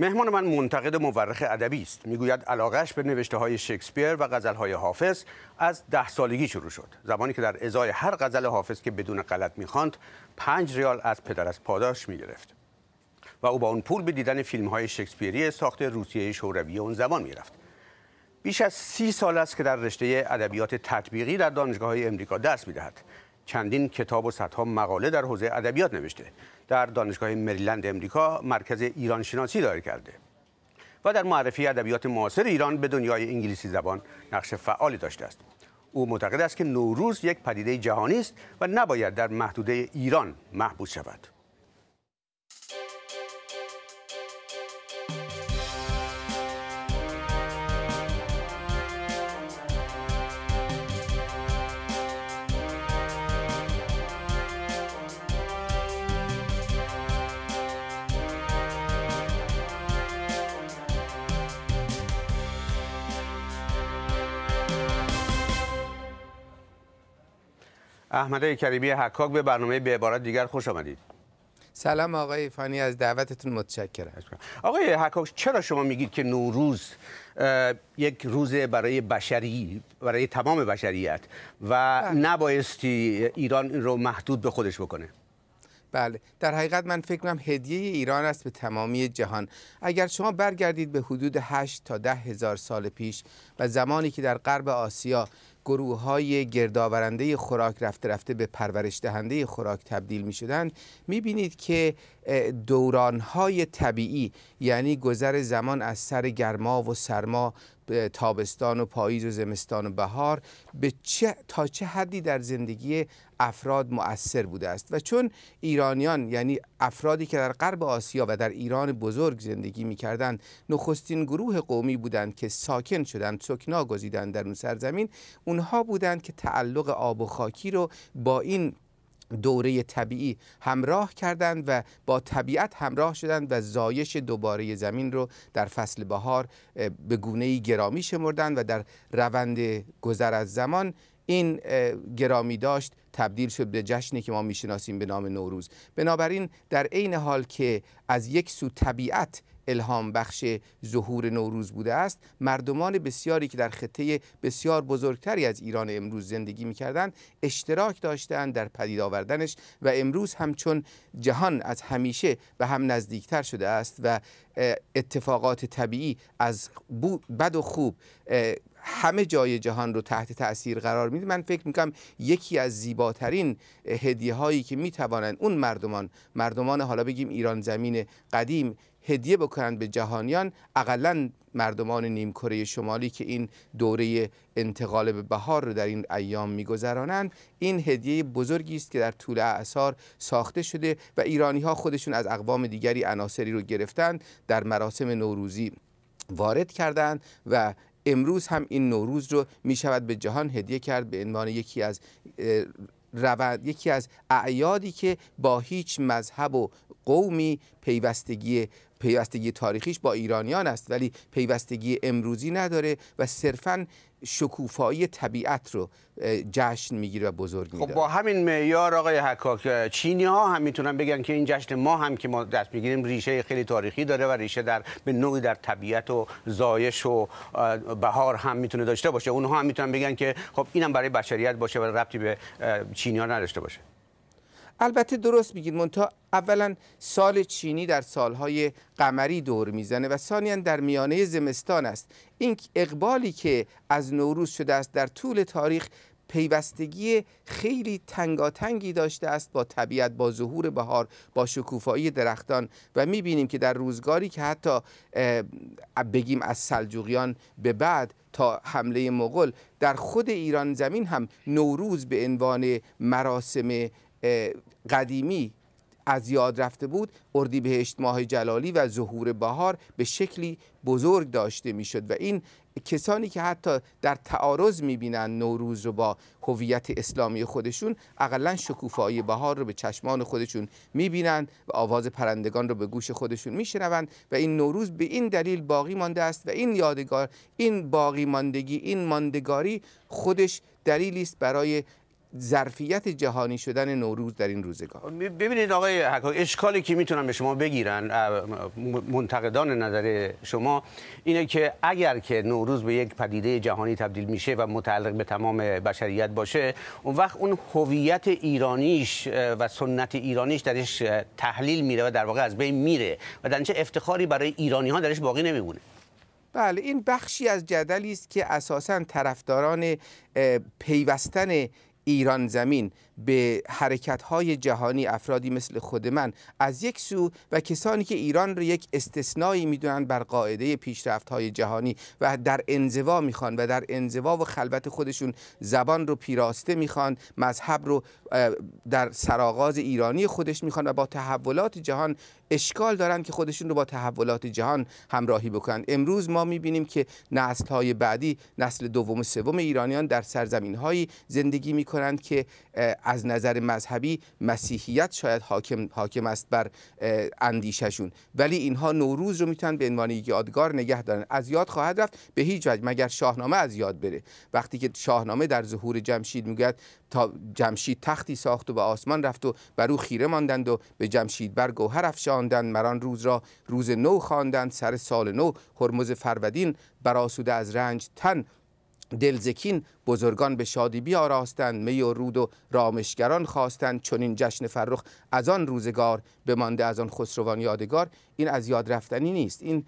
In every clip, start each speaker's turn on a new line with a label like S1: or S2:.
S1: مهمان من منتقد مورخ ادبی است میگوید علاقش به نوشته های شکسپیر و غزل های حافظ از ده سالگی شروع شد زمانی که در ازای هر غزل حافظ که بدون غلط میخواند پنج ریال از پدر از پاداش میگرفت و او با اون پول به دیدن فیلم های شکسپیری ساخت روسیه شوروی اون زمان میرفت بیش از سی سال است که در رشته ادبیات تطبیقی در دانشگاه های امریکا دست میدهد چندین کتاب و صدها مقاله در حوزه ادبیات نوشته در دانشگاه مریلند امریکا مرکز ایران شناسی دایر کرده و در معرفی ادبیات معاصر ایران به دنیای انگلیسی زبان نقش فعالی داشته است او معتقد است که نوروز یک پدیده جهانی است و نباید در محدوده ایران محبوس شود احمد کریمی حکاک به برنامه به عبارت دیگر خوش آمدید سلام آقای فانی از دعوتتون متشکرم آقای حکاک چرا شما میگید که نوروز یک روز برای بشری برای تمام بشریت و بله. نبایستی ایران این رو محدود به خودش بکنه بله در حقیقت من فکر کنم هدیه ایران است به تمامی جهان
S2: اگر شما برگردید به حدود 8 تا ده هزار سال پیش و زمانی که در غرب آسیا گروه های گردآورنده خوراک رفته رفته به پرورش دهنده خوراک تبدیل می شدند می بینید که دوران های طبیعی یعنی گذر زمان از سر گرما و سرما تابستان و پاییز و زمستان و بهار به چه تا چه حدی در زندگی افراد مؤثر بوده است و چون ایرانیان یعنی افرادی که در غرب آسیا و در ایران بزرگ زندگی میکردند نخستین گروه قومی بودند که ساکن شدند سکنا گزیدند در اون سرزمین اونها بودند که تعلق آب و خاکی رو با این دوره طبیعی همراه کردند و با طبیعت همراه شدند و زایش دوباره زمین رو در فصل بهار به گونه گرامی شمردند و در روند گذر از زمان این گرامی داشت تبدیل شد به جشنی که ما میشناسیم به نام نوروز بنابراین در عین حال که از یک سو طبیعت الهام بخش ظهور نوروز بوده است مردمان بسیاری که در خطه بسیار بزرگتری از ایران امروز زندگی میکردند اشتراک داشتند در پدید آوردنش و امروز همچون جهان از همیشه به هم نزدیکتر شده است و اتفاقات طبیعی از بد و خوب همه جای جهان رو تحت تاثیر قرار میده من فکر میکنم یکی از زیباترین هدیه هایی که میتوانند اون مردمان مردمان حالا بگیم ایران زمین قدیم هدیه بکنند به جهانیان اقلا مردمان نیم کره شمالی که این دوره انتقال به بهار رو در این ایام میگذرانند این هدیه بزرگی است که در طول اعثار ساخته شده و ایرانی ها خودشون از اقوام دیگری عناصری رو گرفتند در مراسم نوروزی وارد کردند و امروز هم این نوروز رو می شود به جهان هدیه کرد به عنوان یکی از روند یکی از اعیادی که با هیچ مذهب و قومی پیوستگی پیوستگی تاریخیش با ایرانیان است ولی پیوستگی امروزی نداره و صرفا شکوفایی طبیعت رو جشن میگیره و بزرگ میداره
S1: خب با همین معیار آقای حکاک چینی ها هم میتونن بگن که این جشن ما هم که ما دست میگیریم ریشه خیلی تاریخی داره و ریشه در به نوعی در طبیعت و زایش و بهار هم میتونه داشته باشه اونها هم میتونن بگن که خب اینم برای بشریت باشه و ربطی به چینی ها نداشته باشه
S2: البته درست میگید منتها اولا سال چینی در سالهای قمری دور میزنه و ثانیا در میانه زمستان است این اقبالی که از نوروز شده است در طول تاریخ پیوستگی خیلی تنگاتنگی داشته است با طبیعت با ظهور بهار با شکوفایی درختان و میبینیم که در روزگاری که حتی بگیم از سلجوقیان به بعد تا حمله مغل در خود ایران زمین هم نوروز به عنوان مراسم قدیمی از یاد رفته بود اردیبهشت ماه جلالی و ظهور بهار به شکلی بزرگ داشته میشد و این کسانی که حتی در تعارض میبینند نوروز رو با هویت اسلامی خودشون اقلا شکوفایی بهار رو به چشمان خودشون میبینند و آواز پرندگان رو به گوش خودشون میشنوند و این نوروز به این دلیل باقی مانده است و این یادگار این باقی ماندگی این ماندگاری خودش دلیلی است برای ظرفیت جهانی شدن نوروز در این روزگار
S1: خب، ببینید آقای اشکالی که میتونم به شما بگیرن منتقدان نظر شما اینه که اگر که نوروز به یک پدیده جهانی تبدیل میشه و متعلق به تمام بشریت باشه اون وقت اون هویت ایرانیش و سنت ایرانیش درش تحلیل میره و در واقع از بین میره و درنچه افتخاری برای ایرانی ها درش باقی نمیمونه
S2: بله این بخشی از جدلی است که اساسا طرفداران پیوستن ایران زمین به های جهانی افرادی مثل خود من از یک سو و کسانی که ایران رو یک استثنایی میدونن بر قاعده های جهانی و در انزوا میخوان و در انزوا و خلوت خودشون زبان رو پیراسته میخوان مذهب رو در سراغاز ایرانی خودش میخوان و با تحولات جهان اشکال دارن که خودشون رو با تحولات جهان همراهی بکنن امروز ما میبینیم که نسل های بعدی نسل دوم و سوم ایرانیان در هایی زندگی میکنند که از نظر مذهبی مسیحیت شاید حاکم, حاکم است بر اندیششون ولی اینها نوروز رو میتونن به عنوان یادگار نگه دارن از یاد خواهد رفت به هیچ وجه مگر شاهنامه از یاد بره وقتی که شاهنامه در ظهور جمشید میگوید تا جمشید تختی ساخت و به آسمان رفت و بر او خیره ماندند و به جمشید بر گوهر افشاندند مران روز را روز نو خواندند سر سال نو هرمز فرودین براسوده از رنج تن دلزکین بزرگان به شادی بیاراستند می و رود و رامشگران خواستند این جشن فرخ از آن روزگار بمانده از آن خسروان یادگار این از یاد رفتنی نیست این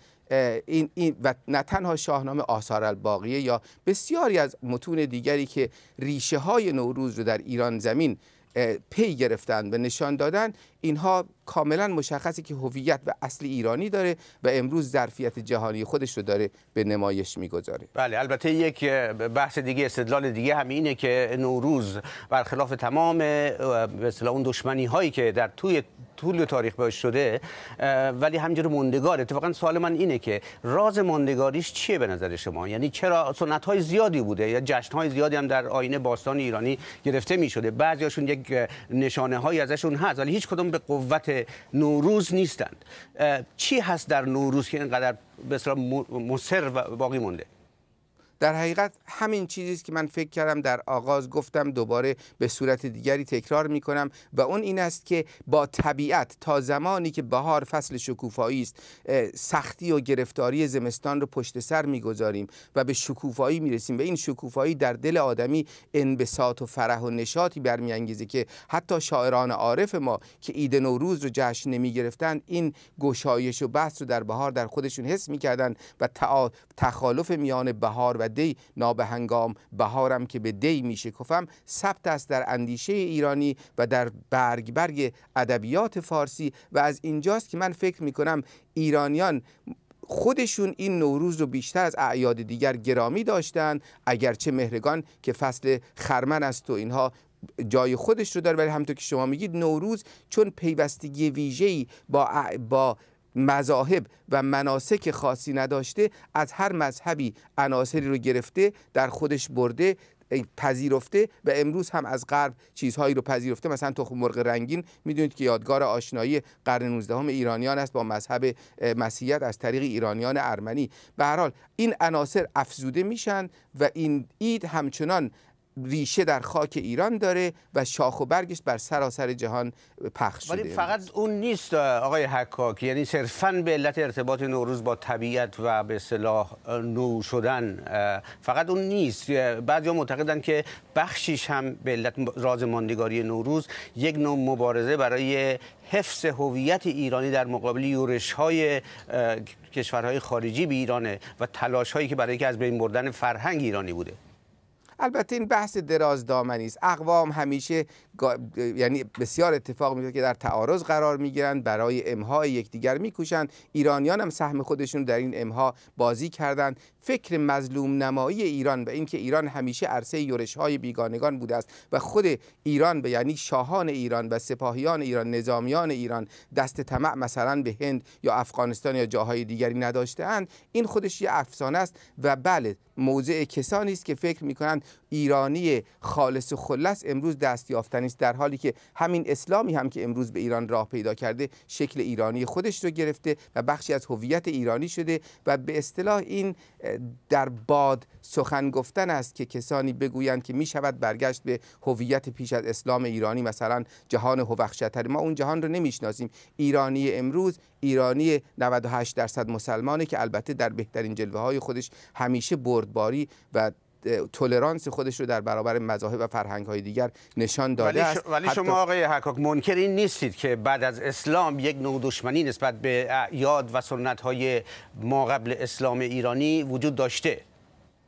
S2: این, و نه تنها شاهنامه آثار الباقیه یا بسیاری از متون دیگری که ریشه های نوروز رو در ایران زمین پی گرفتند و نشان دادن اینها کاملا مشخصه که هویت و اصل ایرانی داره و امروز ظرفیت جهانی خودش رو داره به نمایش میگذاره
S1: بله البته یک بحث دیگه استدلال دیگه هم اینه که نوروز برخلاف تمام به اون دشمنی هایی که در توی طول تاریخ باش شده ولی همجور موندگار اتفاقا سوال من اینه که راز موندگاریش چیه به نظر شما یعنی چرا سنت های زیادی بوده یا جشن های زیادی هم در آینه باستان ایرانی گرفته می شده بعضی هاشون یک نشانه هایی ازشون هست ولی هیچ کدوم به قوت نوروز نیستند چی هست در نوروز که اینقدر به مصر باقی مونده در حقیقت همین چیزی
S2: است که من فکر کردم در آغاز گفتم دوباره به صورت دیگری تکرار می کنم و اون این است که با طبیعت تا زمانی که بهار فصل شکوفایی است سختی و گرفتاری زمستان رو پشت سر میگذاریم و به شکوفایی می رسیم و این شکوفایی در دل آدمی انبساط و فرح و نشاطی برمیانگیزه که حتی شاعران عارف ما که ایده نوروز رو جشن نمی گرفتند این گشایش و بحث رو در بهار در خودشون حس میکردند و تخالف میان بهار و دی نابهنگام بهارم که به دی کفم ثبت است در اندیشه ایرانی و در برگ برگ ادبیات فارسی و از اینجاست که من فکر میکنم ایرانیان خودشون این نوروز رو بیشتر از اعیاد دیگر گرامی داشتن اگرچه مهرگان که فصل خرمن است و اینها جای خودش رو داره ولی همطور که شما میگید نوروز چون پیوستگی ویژه‌ای با با مذاهب و مناسک خاصی نداشته از هر مذهبی عناصری رو گرفته در خودش برده پذیرفته و امروز هم از غرب چیزهایی رو پذیرفته مثلا تخم مرغ رنگین میدونید که یادگار آشنایی قرن 19 هم ایرانیان است با مذهب مسیحیت از طریق ایرانیان ارمنی به هر حال این عناصر افزوده میشن و این اید همچنان ریشه در خاک ایران داره و شاخ و برگش بر سراسر جهان پخش شده ولی فقط
S1: اون نیست آقای حکاک یعنی صرفا به علت ارتباط نوروز با طبیعت و به صلاح نو شدن فقط اون نیست بعضی معتقدن که بخشیش هم به علت راز ماندگاری نوروز یک نوع مبارزه برای حفظ هویت ایرانی در مقابل یورش های کشورهای خارجی به ایرانه و تلاش هایی که برای که از بین بردن فرهنگ ایرانی بوده
S2: البته این بحث دراز دامنی است اقوام همیشه یعنی بسیار اتفاق میفته که در تعارض قرار میگیرند برای امها یکدیگر میکوشند ایرانیان هم سهم خودشون در این امها بازی کردند فکر مظلوم نمایی ایران و اینکه ایران همیشه عرصه یورش های بیگانگان بوده است و خود ایران به یعنی شاهان ایران و سپاهیان ایران نظامیان ایران دست طمع مثلا به هند یا افغانستان یا جاهای دیگری نداشته اند این خودش یه افسانه است و بله موضع کسانی است که فکر میکنند ایرانی خالص و خلص امروز دست یافتنی است در حالی که همین اسلامی هم که امروز به ایران راه پیدا کرده شکل ایرانی خودش رو گرفته و بخشی از هویت ایرانی شده و به اصطلاح این در باد سخن گفتن است که کسانی بگویند که می شود برگشت به هویت پیش از اسلام ایرانی مثلا جهان هوخشتر ما اون جهان رو نمیشناسیم ایرانی امروز ایرانی 98 درصد مسلمانه که البته در بهترین جلوه های خودش همیشه بردباری و تولرانس خودش رو در برابر مذاهب و فرهنگ های دیگر نشان داده ولی است ولی شما
S1: آقای حکاک منکر این نیستید که بعد از اسلام یک نوع دشمنی نسبت به یاد و سنت های ما قبل اسلام ایرانی وجود داشته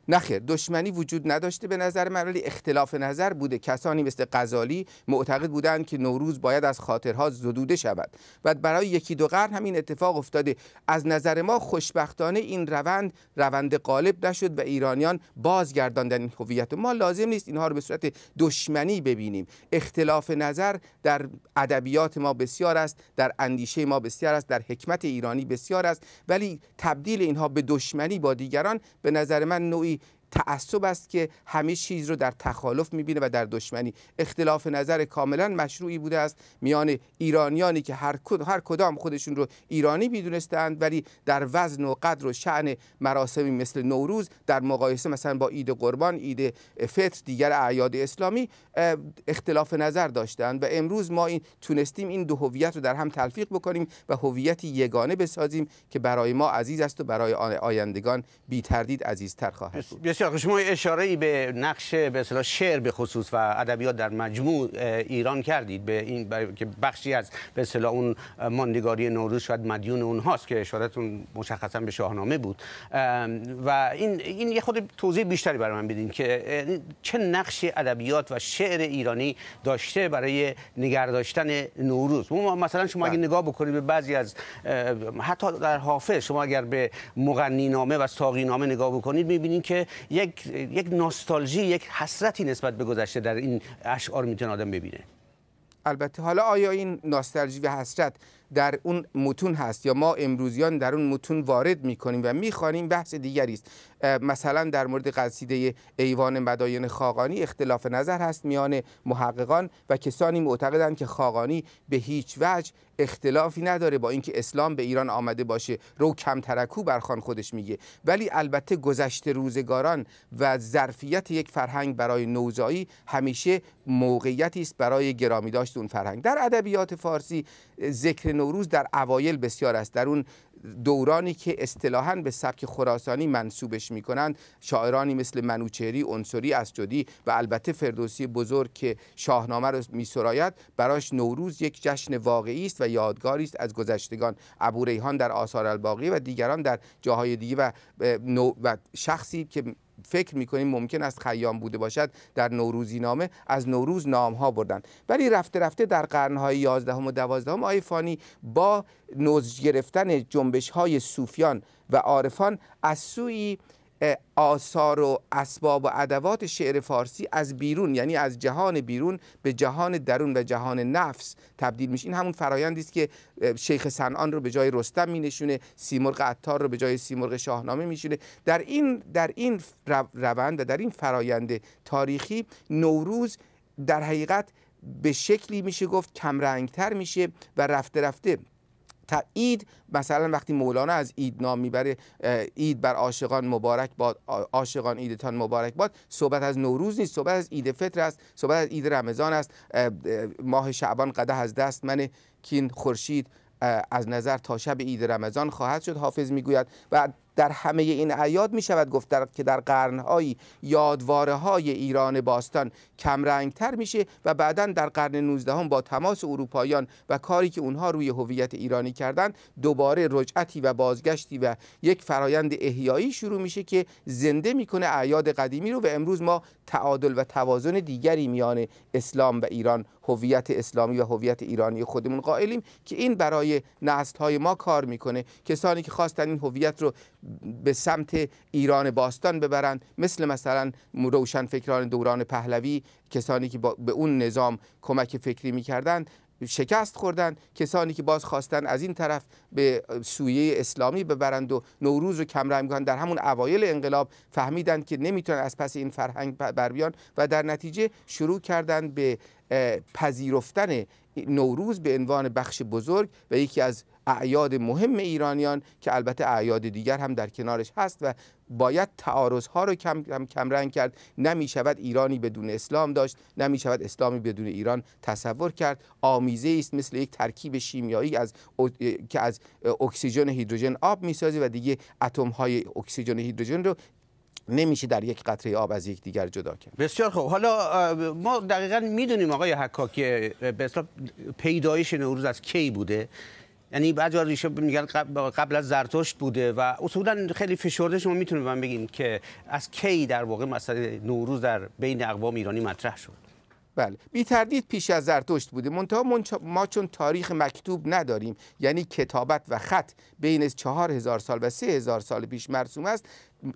S2: نخیر دشمنی وجود نداشته به نظر من ولی اختلاف نظر بوده کسانی مثل غزالی معتقد بودند که نوروز باید از خاطرها زدوده شود و برای یکی دو قرن همین اتفاق افتاده از نظر ما خوشبختانه این روند روند غالب نشد و ایرانیان بازگرداندن این هویت ما لازم نیست اینها رو به صورت دشمنی ببینیم اختلاف نظر در ادبیات ما بسیار است در اندیشه ما بسیار است در حکمت ایرانی بسیار است ولی تبدیل اینها به دشمنی با دیگران به نظر من نوعی تعصب است که همه چیز رو در تخالف میبینه و در دشمنی اختلاف نظر کاملا مشروعی بوده است میان ایرانیانی که هر, هر کدام خودشون رو ایرانی میدونستند ولی در وزن و قدر و شعن مراسمی مثل نوروز در مقایسه مثلا با عید قربان عید فطر دیگر اعیاد اسلامی اختلاف نظر داشتند و امروز ما این تونستیم این دو هویت رو در هم تلفیق بکنیم و هویتی یگانه بسازیم که برای ما عزیز است و برای آیندگان بیتردید عزیزتر خواهد بود
S1: بسیار شما اشاره ای به نقش به اصطلاح شعر به خصوص و ادبیات در مجموع ایران کردید به این که بخشی از به اصطلاح اون ماندگاری نوروز شاید مدیون اونهاست که اشارتون مشخصا به شاهنامه بود و این این یه خود توضیح بیشتری برای من بدین که چه نقش ادبیات و شعر ایرانی داشته برای نگرداشتن نوروز مثلا شما اگه بله. نگاه بکنید به بعضی از حتی در حافظ شما اگر به مغنی نامه و ساقی نامه نگاه بکنید می‌بینید که یک یک نوستالژی یک حسرتی نسبت به گذشته در این اشعار میتونه آدم ببینه
S2: البته حالا آیا این ناستالژی و حسرت در اون متون هست یا ما امروزیان در اون متون وارد میکنیم و میخوانیم بحث دیگری است مثلا در مورد قصیده ایوان مداین خاقانی اختلاف نظر هست میان محققان و کسانی معتقدند که خاقانی به هیچ وجه اختلافی نداره با اینکه اسلام به ایران آمده باشه رو کم ترکو خان خودش میگه ولی البته گذشته روزگاران و ظرفیت یک فرهنگ برای نوزایی همیشه موقعیتی است برای گرامی داشت اون فرهنگ در ادبیات فارسی ذکر نوروز در اوایل بسیار است در اون دورانی که اصطلاحا به سبک خراسانی منصوبش میکنند شاعرانی مثل منوچهری انصری اسجدی و البته فردوسی بزرگ که شاهنامه را میسراید براش نوروز یک جشن واقعی است و یادگاری است از گذشتگان ابوریحان در آثار الباقی و دیگران در جاهای دیگه و, و شخصی که فکر میکنیم ممکن است خیام بوده باشد در نوروزی نامه از نوروز نام ها بردن ولی رفته رفته در قرن های 11 و 12 آی فانی با نوز گرفتن جنبش های صوفیان و عارفان از سوی آثار و اسباب و ادوات شعر فارسی از بیرون یعنی از جهان بیرون به جهان درون و جهان نفس تبدیل میشه این همون فرایندی است که شیخ سنان رو به جای رستم نشونه سیمرغ عطار رو به جای سیمرغ شاهنامه میشونه در این در این روند و در این فرایند تاریخی نوروز در حقیقت به شکلی میشه گفت کمرنگتر میشه و رفته رفته اید مثلا وقتی مولانا از اید نام میبره اید بر عاشقان مبارک باد عاشقان ایدتان مبارک باد صحبت از نوروز نیست صحبت از اید فطر است صحبت از اید رمضان است ماه شعبان قده از دست من کین خورشید از نظر تا شب اید رمضان خواهد شد حافظ میگوید و در همه این عیاد می شود گفت در که در قرنهایی یادواره های ایران باستان تر میشه و بعدا در قرن 19 هم با تماس اروپاییان و کاری که اونها روی هویت ایرانی کردند دوباره رجعتی و بازگشتی و یک فرایند احیایی شروع میشه که زنده میکنه اعیاد قدیمی رو و امروز ما تعادل و توازن دیگری میان اسلام و ایران هویت اسلامی و هویت ایرانی خودمون قائلیم که این برای نسل های ما کار میکنه کسانی که خواستن این هویت رو به سمت ایران باستان ببرند مثل مثلا فکران دوران پهلوی کسانی که به اون نظام کمک فکری میکردند شکست خوردن کسانی که باز خواستن از این طرف به سویه اسلامی ببرند و نوروز رو کمرنگ کنند در همون اوایل انقلاب فهمیدند که نمیتونن از پس این فرهنگ بر بیان و در نتیجه شروع کردند به پذیرفتن نوروز به عنوان بخش بزرگ و یکی از اعیاد مهم ایرانیان که البته اعیاد دیگر هم در کنارش هست و باید تعارض ها رو کم, کم, کم رنگ کرد نمی شود ایرانی بدون اسلام داشت نمی شود اسلامی بدون ایران تصور کرد آمیزه است مثل یک ترکیب شیمیایی از که از اکسیژن هیدروژن آب میسازه و دیگه اتم های اکسیژن هیدروژن رو نمیشه در یک قطره آب از یک دیگر جدا کرد
S1: بسیار خوب حالا ما دقیقا میدونیم آقای حکاکی به پیدایش نوروز از کی بوده یعنی بعضی ریشه میگن قبل از زرتشت بوده و اصولا خیلی فشرده شما میتونید من بگین که از کی در واقع مسئله نوروز در بین اقوام ایرانی مطرح شد بله
S2: بی تردید پیش از زرتشت بوده منتها ما چون تاریخ مکتوب نداریم یعنی کتابت و خط بین چهار هزار سال و سه هزار سال پیش مرسوم است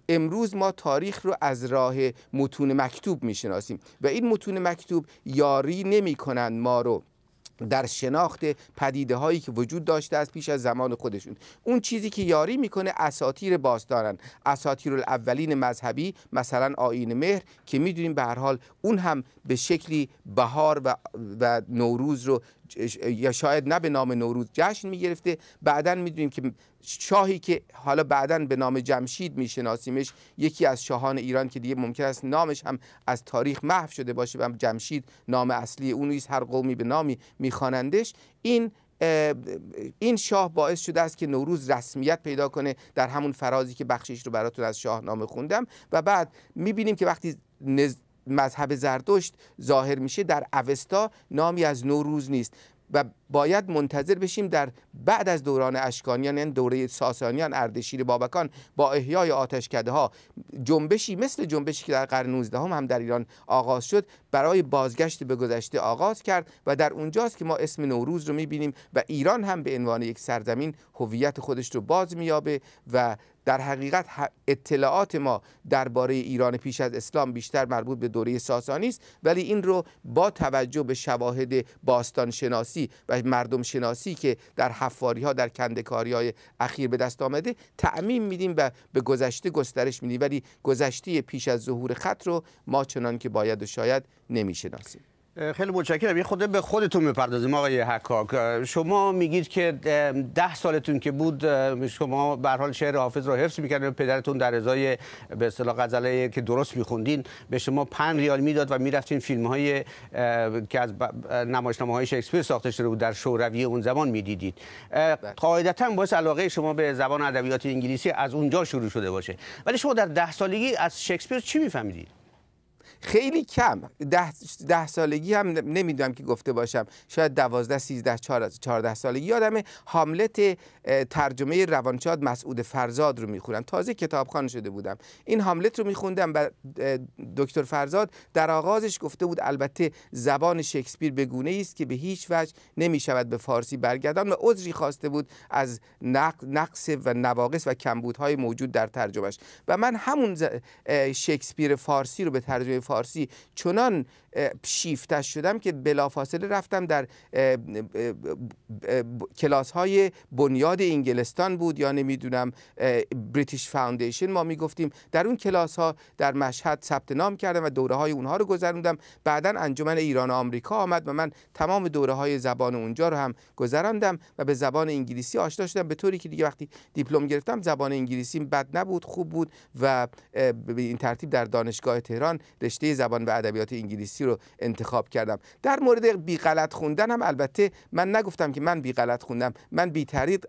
S2: امروز ما تاریخ رو از راه متون مکتوب میشناسیم و این متون مکتوب یاری نمی کنند ما رو در شناخت پدیده هایی که وجود داشته از پیش از زمان خودشون اون چیزی که یاری میکنه اساتیر باستانن اساتیر اولین مذهبی مثلا آین مهر که میدونیم به هر حال اون هم به شکلی بهار و, و نوروز رو یا شاید نه به نام نوروز جشن میگرفته بعدا میدونیم که شاهی که حالا بعدا به نام جمشید میشناسیمش یکی از شاهان ایران که دیگه ممکن است نامش هم از تاریخ محو شده باشه و جمشید نام اصلی اون نیست هر قومی به نامی میخوانندش این این شاه باعث شده است که نوروز رسمیت پیدا کنه در همون فرازی که بخشش رو براتون از شاهنامه خوندم و بعد میبینیم که وقتی مذهب زردشت ظاهر میشه در اوستا نامی از نوروز نیست و باید منتظر بشیم در بعد از دوران اشکانیان یعنی دوره ساسانیان اردشیر بابکان با احیای آتشکده ها جنبشی مثل جنبشی که در قرن 19 هم, هم در ایران آغاز شد برای بازگشت به گذشته آغاز کرد و در اونجاست که ما اسم نوروز رو میبینیم و ایران هم به عنوان یک سرزمین هویت خودش رو باز میابه و در حقیقت اطلاعات ما درباره ایران پیش از اسلام بیشتر مربوط به دوره ساسانی است ولی این رو با توجه به شواهد باستان شناسی و مردم شناسی که در حفاری ها در کندکاری های اخیر به دست آمده تعمیم میدیم و به گذشته گسترش میدیم ولی گذشته پیش از ظهور خط رو ما چنان که باید و شاید نمیشناسیم
S1: خیلی متشکرم یه خود به خودتون میپردازیم آقای حکاک شما میگید که ده سالتون که بود شما به حال شعر حافظ رو حفظ میکردین پدرتون در ازای به اصطلاح غزله که درست میخوندین به شما 5 ریال میداد و میرفتین فیلم های که از نمایشنامه های شکسپیر ساخته شده بود در شوروی اون زمان میدیدید بله. قاعدتا باعث علاقه شما به زبان ادبیات انگلیسی از اونجا شروع شده باشه ولی شما در ده سالگی از شکسپیر چی میفهمیدید
S2: خیلی کم ده, ده سالگی هم نمیدونم که گفته باشم شاید دوازده سیزده چهارده سالگی یادمه هاملت ترجمه روانشاد مسعود فرزاد رو میخونم تازه کتابخوان شده بودم این هاملت رو میخوندم و دکتر فرزاد در آغازش گفته بود البته زبان شکسپیر به گونه است که به هیچ وجه نمیشود به فارسی برگردان و عذری خواسته بود از نقص و نواقص و کمبودهای موجود در ترجمهش و من همون شکسپیر فارسی رو به ترجمه فارسی چنان شیفتش شدم که بلافاصله رفتم در کلاس های بنیاد انگلستان بود یا نمیدونم بریتیش فاوندیشن ما میگفتیم در اون کلاس ها در مشهد ثبت نام کردم و دوره های اونها رو گذروندم بعدا انجمن ایران و آمریکا آمد و من تمام دوره های زبان اونجا رو هم گذراندم و به زبان انگلیسی آشنا شدم به طوری که دیگه وقتی دیپلم گرفتم زبان انگلیسی بد نبود خوب بود و به این ترتیب در دانشگاه تهران رشته زبان و ادبیات انگلیسی رو انتخاب کردم در مورد بی غلط خوندن هم البته من نگفتم که من بی غلط خوندم من بی طریق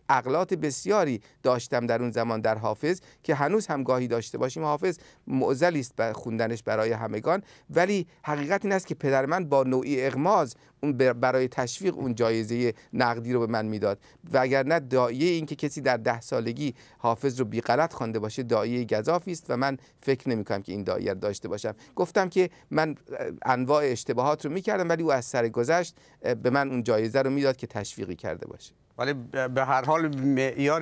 S2: بسیاری داشتم در اون زمان در حافظ که هنوز هم گاهی داشته باشیم حافظ معزلی است خوندنش برای همگان ولی حقیقت این است که پدر من با نوعی اغماز اون برای تشویق اون جایزه نقدی رو به من میداد نه دایه این که کسی در ده سالگی حافظ رو بی غلط خوانده باشه دایه گذافی است و من فکر نمی کنم که این دایه داشته باشم گفتم که من انواع اشتباهات رو میکردم ولی او از سر گذشت به من اون جایزه رو میداد که
S1: تشویقی کرده باشه ولی به هر حال معیار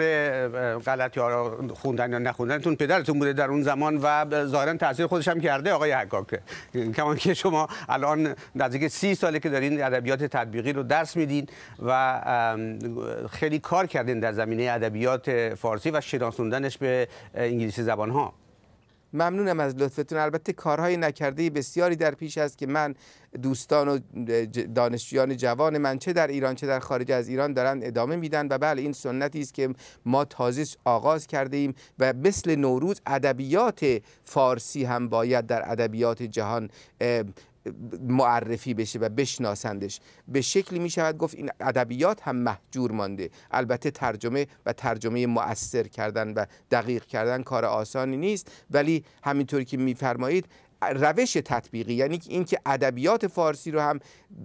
S1: غلط یا خوندن یا نخوندنتون پدرتون بوده در اون زمان و ظاهرا تاثیر خودش هم کرده آقای حکاک کمان که شما الان نزدیک سی ساله که دارین ادبیات تطبیقی رو درس میدین و خیلی کار کردین در زمینه ادبیات فارسی و شناسوندنش به انگلیسی زبان ها
S2: ممنونم از لطفتون البته کارهای نکرده بسیاری در پیش است که من دوستان و دانشجویان جوان من چه در ایران چه در خارج از ایران دارن ادامه میدن و بله این سنتی است که ما تازه آغاز کرده ایم و مثل نوروز ادبیات فارسی هم باید در ادبیات جهان معرفی بشه و بشناسندش به شکلی می شود گفت این ادبیات هم محجور مانده البته ترجمه و ترجمه مؤثر کردن و دقیق کردن کار آسانی نیست ولی همینطور که میفرمایید روش تطبیقی یعنی اینکه ادبیات فارسی رو هم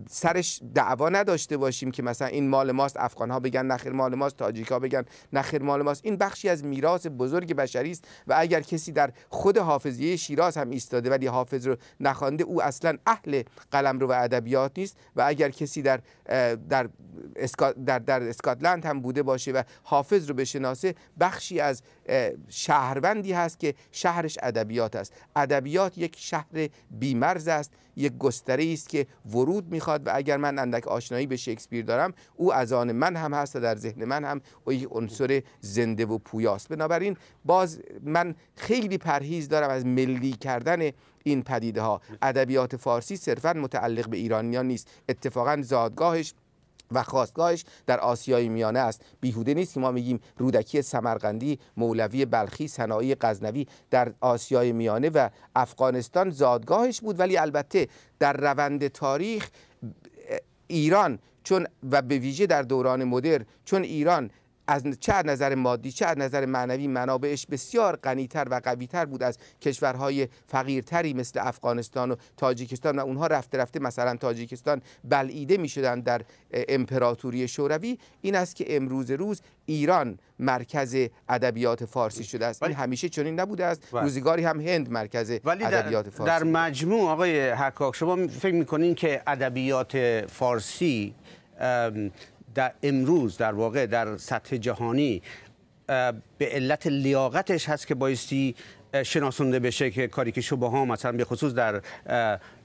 S2: سرش دعوا نداشته باشیم که مثلا این مال ماست افغان ها بگن نخیر مال ماست تاجیک ها بگن نخیر مال ماست این بخشی از میراث بزرگ بشری است و اگر کسی در خود حافظیه شیراز هم ایستاده ولی حافظ رو نخوانده او اصلا اهل قلم رو و ادبیات نیست و اگر کسی در در در, در اسکاتلند هم بوده باشه و حافظ رو بشناسه بخشی از شهروندی هست که شهرش ادبیات است ادبیات یک شهر بیمرز است یک گستره است که ورود میخواد و اگر من اندک آشنایی به شکسپیر دارم او از آن من هم هست و در ذهن من هم او یک عنصر زنده و پویاست بنابراین باز من خیلی پرهیز دارم از ملی کردن این پدیده ها ادبیات فارسی صرفا متعلق به ایرانیان نیست اتفاقا زادگاهش و خواستگاهش در آسیای میانه است بیهوده نیست که ما میگیم رودکی سمرقندی مولوی بلخی صنایع غزنوی در آسیای میانه و افغانستان زادگاهش بود ولی البته در روند تاریخ ایران چون و به ویژه در دوران مدر چون ایران از چه از نظر مادی چه از نظر معنوی منابعش بسیار غنیتر و قویتر بود از کشورهای فقیرتری مثل افغانستان و تاجیکستان و اونها رفته رفته مثلا تاجیکستان بلعیده می در امپراتوری شوروی این است که امروز روز ایران مرکز ادبیات فارسی شده است این همیشه چنین نبوده است بله. روزگاری هم هند مرکز ادبیات فارسی در
S1: مجموع آقای حکاک شما فکر میکنین که ادبیات فارسی در امروز در واقع در سطح جهانی به علت لیاقتش هست که بایستی شناسونده بشه که کاری که شبه ها مثلا به خصوص در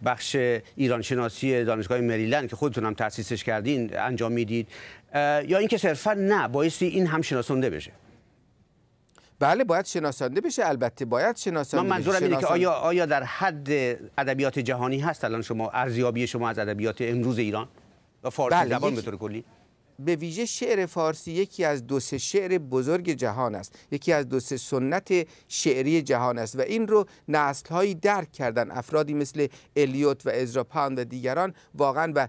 S1: بخش ایران شناسی دانشگاه مریلند که هم تاسیسش کردین انجام میدید یا اینکه صرفا نه بایستی این هم شناسونده بشه بله
S2: باید شناسانده بشه البته باید شناسانده من منظورم اینه که آیا
S1: آیا در حد ادبیات جهانی هست الان شما ارزیابی شما از ادبیات امروز ایران و فارسی بله زبان به طور کلی
S2: به ویژه شعر فارسی یکی از دو سه شعر بزرگ جهان است یکی از دو سه سنت شعری جهان است و این رو نسل هایی درک کردن افرادی مثل الیوت و پاند و دیگران واقعا و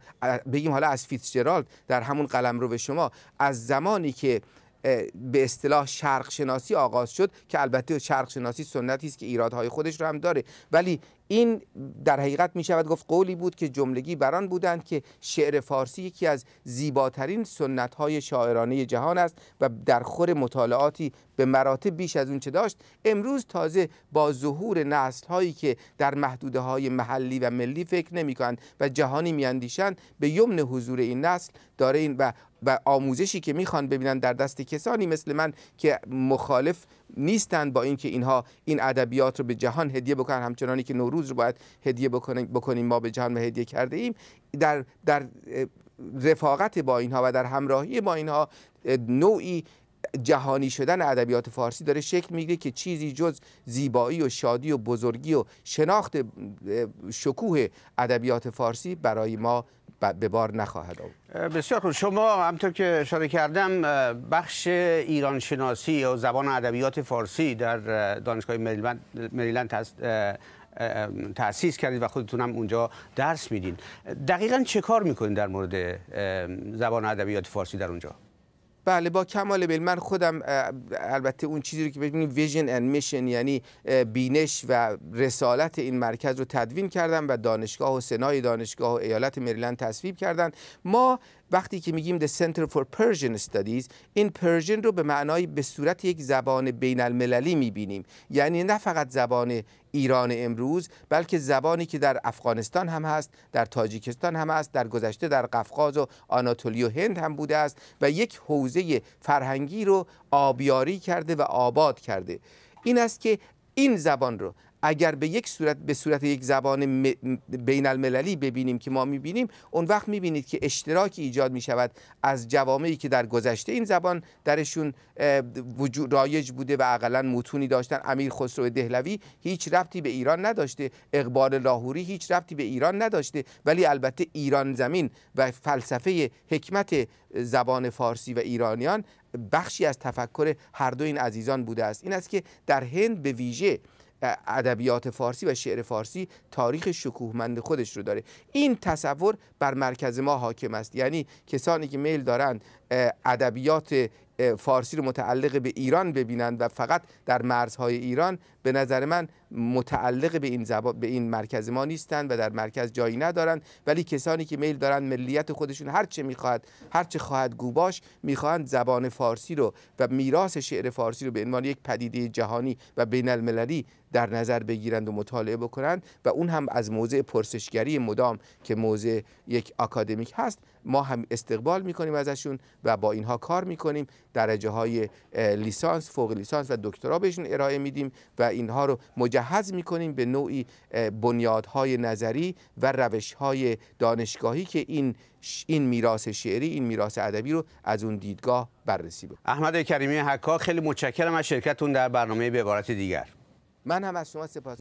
S2: بگیم حالا از فیتزجرالد در همون قلم رو به شما از زمانی که به اصطلاح شرق شناسی آغاز شد که البته شرق شناسی سنتی است که ایرادهای خودش رو هم داره ولی این در حقیقت می شود گفت قولی بود که جملگی بران بودند که شعر فارسی یکی از زیباترین سنت های شاعرانه جهان است و در خور مطالعاتی به مراتب بیش از اون چه داشت امروز تازه با ظهور نسل هایی که در محدوده های محلی و ملی فکر نمی کنند و جهانی می اندیشند به یمن حضور این نسل داره این و و آموزشی که میخوان ببینن در دست کسانی مثل من که مخالف نیستند با اینکه اینها این ادبیات رو به جهان هدیه بکنن همچنانی که نوروز رو باید هدیه بکنیم, ما به جهان و هدیه کرده ایم در, در رفاقت با اینها و در همراهی با اینها نوعی جهانی شدن ادبیات فارسی داره شکل میگیره که چیزی جز زیبایی و شادی و بزرگی و شناخت شکوه ادبیات فارسی برای ما به بار نخواهد آورد
S1: بسیار خوب شما همطور که اشاره کردم بخش ایران شناسی و زبان ادبیات فارسی در دانشگاه مریلند, مریلند هست کردید و خودتون هم اونجا درس میدین دقیقا چه کار میکنید در مورد زبان ادبیات فارسی در اونجا
S2: بله با کمال بیل من خودم البته اون چیزی رو که ببینیم ویژن اند میشن یعنی بینش و رسالت این مرکز رو تدوین کردم و دانشگاه و سنای دانشگاه و ایالت مریلند تصویب کردن ما وقتی که میگیم The Center for Persian Studies این پرژن رو به معنای به صورت یک زبان بین المللی میبینیم یعنی نه فقط زبان ایران امروز بلکه زبانی که در افغانستان هم هست در تاجیکستان هم هست در گذشته در قفقاز و آناتولی و هند هم بوده است و یک حوزه فرهنگی رو آبیاری کرده و آباد کرده این است که این زبان رو اگر به یک صورت به صورت یک زبان بین المللی ببینیم که ما میبینیم اون وقت میبینید که اشتراکی ایجاد میشود از جوامعی که در گذشته این زبان درشون وجود رایج بوده و اقلا متونی داشتن امیر خسرو دهلوی هیچ ربطی به ایران نداشته اقبال لاهوری هیچ ربطی به ایران نداشته ولی البته ایران زمین و فلسفه حکمت زبان فارسی و ایرانیان بخشی از تفکر هر دو این عزیزان بوده است این است که در هند به ویژه ادبیات فارسی و شعر فارسی تاریخ شکوهمند خودش رو داره این تصور بر مرکز ما حاکم است یعنی کسانی که میل دارند ادبیات فارسی رو متعلق به ایران ببینند و فقط در مرزهای ایران به نظر من متعلق به این, زبان، به این مرکز ما نیستند و در مرکز جایی ندارند ولی کسانی که میل دارند ملیت خودشون هر چه میخواهد هر چه خواهد گوباش میخواهند زبان فارسی رو و میراث شعر فارسی رو به عنوان یک پدیده جهانی و بین المللی در نظر بگیرند و مطالعه بکنند و اون هم از موضع پرسشگری مدام که موضع یک آکادمیک هست ما هم استقبال میکنیم ازشون و با اینها کار میکنیم درجه های لیسانس فوق لیسانس و دکترا بهشون ارائه میدیم و اینها رو مجهز میکنیم به نوعی بنیادهای نظری و روشهای دانشگاهی که این این میراث شعری این میراث ادبی رو از اون دیدگاه بررسی بکنیم
S1: احمد کریمی حکا خیلی متشکرم از شرکتتون در برنامه به عبارت دیگر
S2: من هم از شما سپاس